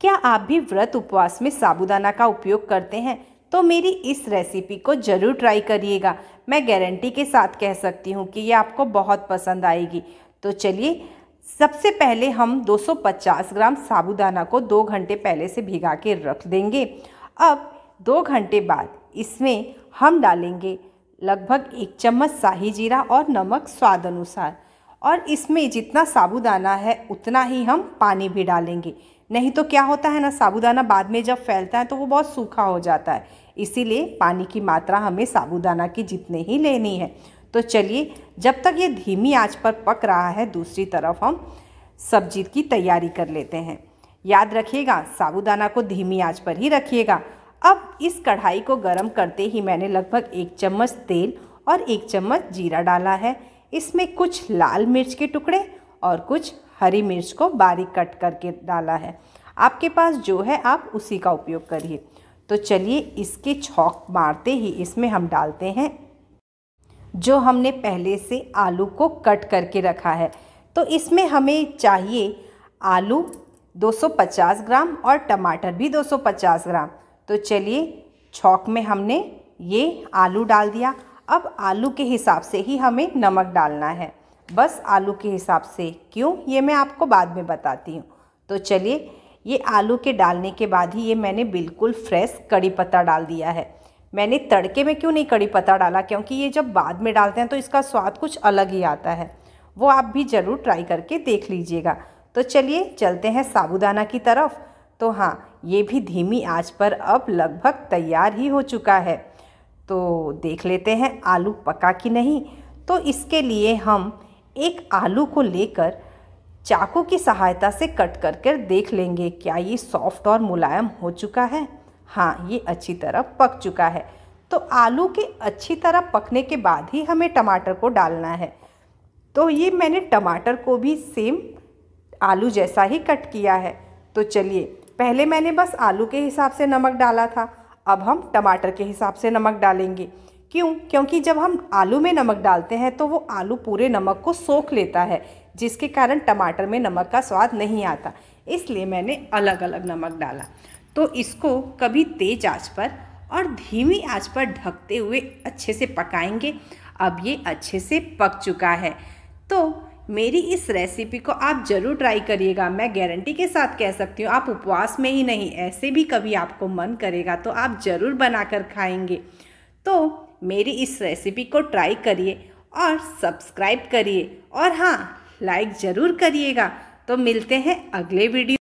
क्या आप भी व्रत उपवास में साबुदाना का उपयोग करते हैं तो मेरी इस रेसिपी को ज़रूर ट्राई करिएगा मैं गारंटी के साथ कह सकती हूँ कि ये आपको बहुत पसंद आएगी तो चलिए सबसे पहले हम 250 ग्राम साबुदाना को दो घंटे पहले से भिगा के रख देंगे अब दो घंटे बाद इसमें हम डालेंगे लगभग एक चम्मच शाही जीरा और नमक स्वाद अनुसार और इसमें जितना साबुदाना है उतना ही हम पानी भी डालेंगे नहीं तो क्या होता है ना साबुदाना बाद में जब फैलता है तो वो बहुत सूखा हो जाता है इसीलिए पानी की मात्रा हमें साबुदाना की जितने ही लेनी है तो चलिए जब तक ये धीमी आंच पर पक रहा है दूसरी तरफ हम सब्जी की तैयारी कर लेते हैं याद रखिएगा साबुदाना को धीमी आंच पर ही रखिएगा अब इस कढ़ाई को गर्म करते ही मैंने लगभग एक चम्मच तेल और एक चम्मच जीरा डाला है इसमें कुछ लाल मिर्च के टुकड़े और कुछ हरी मिर्च को बारीक कट करके डाला है आपके पास जो है आप उसी का उपयोग करिए तो चलिए इसके छौक मारते ही इसमें हम डालते हैं जो हमने पहले से आलू को कट करके रखा है तो इसमें हमें चाहिए आलू 250 ग्राम और टमाटर भी 250 ग्राम तो चलिए छौक में हमने ये आलू डाल दिया अब आलू के हिसाब से ही हमें नमक डालना है बस आलू के हिसाब से क्यों ये मैं आपको बाद में बताती हूँ तो चलिए ये आलू के डालने के बाद ही ये मैंने बिल्कुल फ्रेश कड़ी पत्ता डाल दिया है मैंने तड़के में क्यों नहीं कड़ी पत्ता डाला क्योंकि ये जब बाद में डालते हैं तो इसका स्वाद कुछ अलग ही आता है वो आप भी ज़रूर ट्राई करके देख लीजिएगा तो चलिए चलते हैं साबुदाना की तरफ तो हाँ ये भी धीमी आँच पर अब लगभग तैयार ही हो चुका है तो देख लेते हैं आलू पका कि नहीं तो इसके लिए हम एक आलू को लेकर चाकू की सहायता से कट कर कर देख लेंगे क्या ये सॉफ्ट और मुलायम हो चुका है हाँ ये अच्छी तरह पक चुका है तो आलू के अच्छी तरह पकने के बाद ही हमें टमाटर को डालना है तो ये मैंने टमाटर को भी सेम आलू जैसा ही कट किया है तो चलिए पहले मैंने बस आलू के हिसाब से नमक डाला था अब हम टमाटर के हिसाब से नमक डालेंगे क्यों क्योंकि जब हम आलू में नमक डालते हैं तो वो आलू पूरे नमक को सोख लेता है जिसके कारण टमाटर में नमक का स्वाद नहीं आता इसलिए मैंने अलग अलग नमक डाला तो इसको कभी तेज आंच पर और धीमी आंच पर ढकते हुए अच्छे से पकाएंगे अब ये अच्छे से पक चुका है तो मेरी इस रेसिपी को आप ज़रूर ट्राई करिएगा मैं गारंटी के साथ कह सकती हूँ आप उपवास में ही नहीं ऐसे भी कभी आपको मन करेगा तो आप ज़रूर बनाकर खाएंगे तो मेरी इस रेसिपी को ट्राई करिए और सब्सक्राइब करिए और हाँ लाइक ज़रूर करिएगा तो मिलते हैं अगले वीडियो